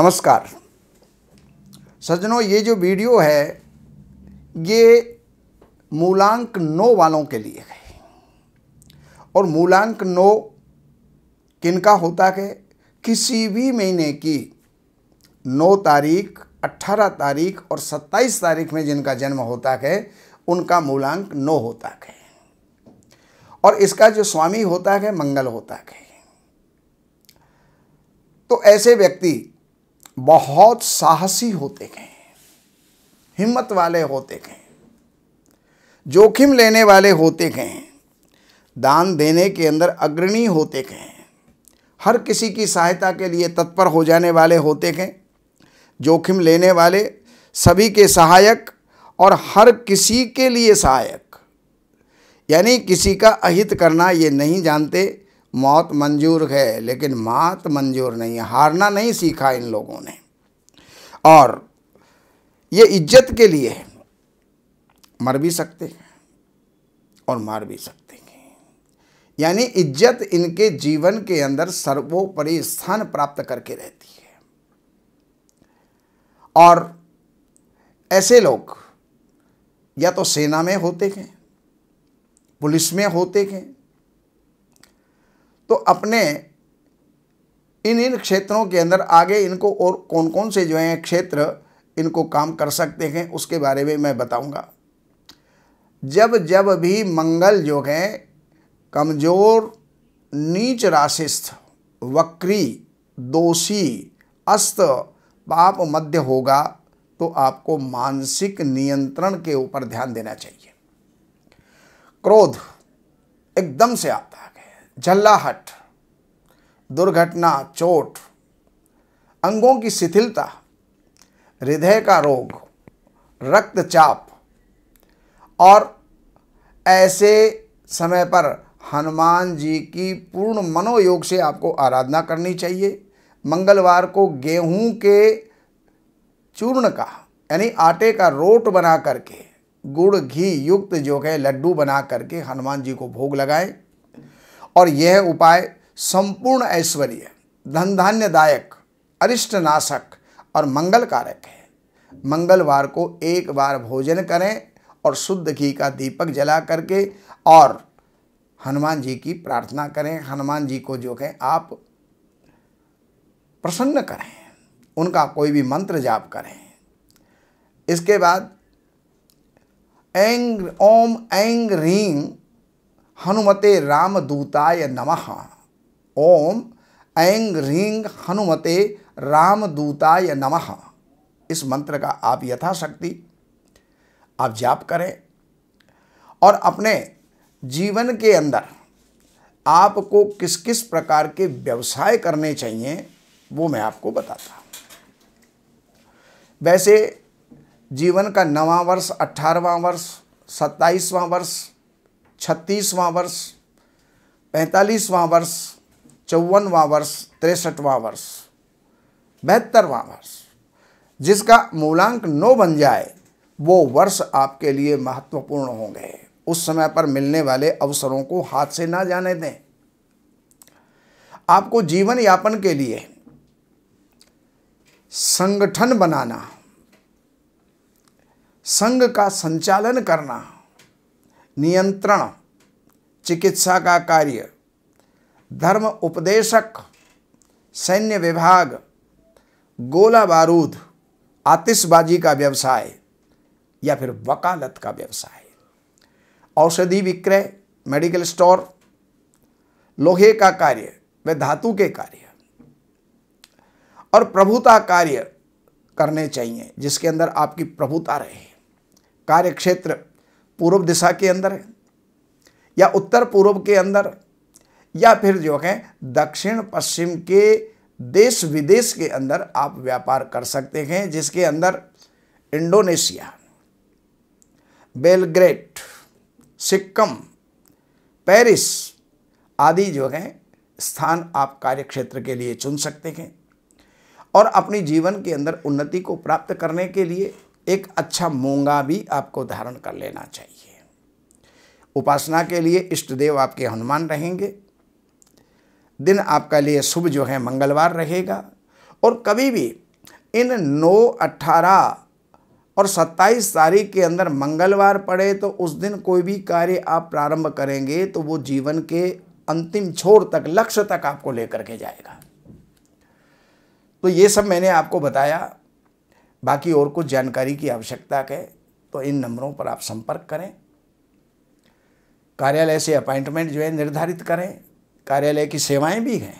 नमस्कार सज्जनों ये जो वीडियो है ये मूलांक नौ वालों के लिए है और मूलांक नौ किनका होता है किसी भी महीने की नौ तारीख अट्ठारह तारीख और सत्ताईस तारीख में जिनका जन्म होता है उनका मूलांक नौ होता है और इसका जो स्वामी होता है मंगल होता है तो ऐसे व्यक्ति बहुत साहसी होते गए हिम्मत वाले होते गए जोखिम लेने वाले होते गए दान देने के अंदर अग्रणी होते गए हर किसी की सहायता के लिए तत्पर हो जाने वाले होते गए जोखिम लेने वाले सभी के सहायक और हर किसी के लिए सहायक यानी किसी का अहित करना ये नहीं जानते मौत मंजूर है लेकिन मात मंजूर नहीं है हारना नहीं सीखा इन लोगों ने और ये इज्जत के लिए है मर भी सकते हैं और मार भी सकते हैं यानी इज्जत इनके जीवन के अंदर सर्वोपरि स्थान प्राप्त करके रहती है और ऐसे लोग या तो सेना में होते हैं पुलिस में होते हैं तो अपने इन इन क्षेत्रों के अंदर आगे इनको और कौन कौन से जो हैं क्षेत्र इनको काम कर सकते हैं उसके बारे में मैं बताऊंगा जब जब भी मंगल जो है कमज़ोर नीच राशिस्थ वक्री दोषी अस्त पाप मध्य होगा तो आपको मानसिक नियंत्रण के ऊपर ध्यान देना चाहिए क्रोध एकदम से आता है झल्लाहट दुर्घटना चोट अंगों की शिथिलता हृदय का रोग रक्तचाप और ऐसे समय पर हनुमान जी की पूर्ण मनोयोग से आपको आराधना करनी चाहिए मंगलवार को गेहूं के चूर्ण का यानी आटे का रोट बना करके गुड़ घी युक्त जो है लड्डू बना करके हनुमान जी को भोग लगाएं और यह उपाय संपूर्ण ऐश्वर्य धन धान्यदायक अरिष्ट नाशक और मंगल कारक है मंगलवार को एक बार भोजन करें और शुद्ध घी का दीपक जला करके और हनुमान जी की प्रार्थना करें हनुमान जी को जो कहें आप प्रसन्न करें उनका कोई भी मंत्र जाप करें इसके बाद ऐंग ओम ऐंग रीं हनुमते रामदूताय नमः ओम ऐं रिंग हनुमते रामदूताय नमः इस मंत्र का आप यथाशक्ति आप जाप करें और अपने जीवन के अंदर आपको किस किस प्रकार के व्यवसाय करने चाहिए वो मैं आपको बताता हूँ वैसे जीवन का नवा वर्ष अट्ठारहवा वर्ष सत्ताईसवां वर्ष छत्तीसवां वर्ष पैंतालीसवां वर्ष चौवनवा वर्ष तिरसठवां वर्ष बहत्तरवां वर्ष जिसका मूलांक नौ बन जाए वो वर्ष आपके लिए महत्वपूर्ण होंगे उस समय पर मिलने वाले अवसरों को हाथ से ना जाने दें आपको जीवन यापन के लिए संगठन बनाना संघ का संचालन करना नियंत्रण चिकित्सा का कार्य धर्म उपदेशक सैन्य विभाग गोला बारूद आतिशबाजी का व्यवसाय या फिर वकालत का व्यवसाय औषधि विक्रय मेडिकल स्टोर लोहे का कार्य व धातु के कार्य और प्रभुता कार्य करने चाहिए जिसके अंदर आपकी प्रभुता रहे कार्यक्षेत्र पूर्व दिशा के अंदर है या उत्तर पूर्व के अंदर या फिर जो है दक्षिण पश्चिम के देश विदेश के अंदर आप व्यापार कर सकते हैं जिसके अंदर इंडोनेशिया बेलग्रेट सिक्किम पेरिस आदि जो है स्थान आप कार्यक्षेत्र के लिए चुन सकते हैं और अपने जीवन के अंदर उन्नति को प्राप्त करने के लिए एक अच्छा मूंगा भी आपको धारण कर लेना चाहिए उपासना के लिए इष्ट देव आपके हनुमान रहेंगे दिन आपका लिए शुभ जो है मंगलवार रहेगा और कभी भी इन नौ अट्ठारह और सत्ताईस तारीख के अंदर मंगलवार पड़े तो उस दिन कोई भी कार्य आप प्रारंभ करेंगे तो वो जीवन के अंतिम छोर तक लक्ष्य तक आपको लेकर के जाएगा तो ये सब मैंने आपको बताया बाकी और कुछ जानकारी की आवश्यकता है तो इन नंबरों पर आप संपर्क करें कार्यालय से अपॉइंटमेंट जो है निर्धारित करें कार्यालय की सेवाएं भी हैं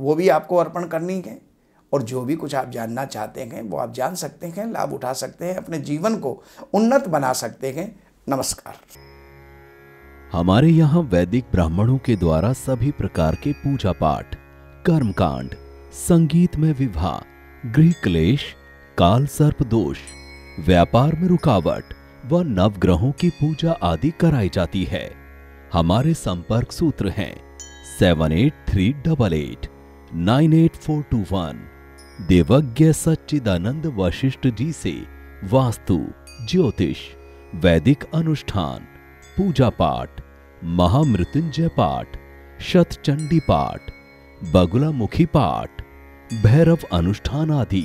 वो भी आपको अर्पण करनी है और जो भी कुछ आप जानना चाहते हैं वो आप जान सकते हैं लाभ उठा सकते हैं अपने जीवन को उन्नत बना सकते हैं नमस्कार हमारे यहाँ वैदिक ब्राह्मणों के द्वारा सभी प्रकार के पूजा पाठ कर्म कांड संगीत में विवाह गृह क्लेश काल सर्प दोष व्यापार में रुकावट व नवग्रहों की पूजा आदि कराई जाती है हमारे संपर्क सूत्र हैं seven eight three double eight nine eight four two one देवज्ञ सच्चिदानंद वशिष्ठ जी से वास्तु ज्योतिष वैदिक अनुष्ठान पूजा पाठ महामृत्युंजय पाठ शतचंडी पाठ बगुला मुखी पाठ भैरव अनुष्ठान आदि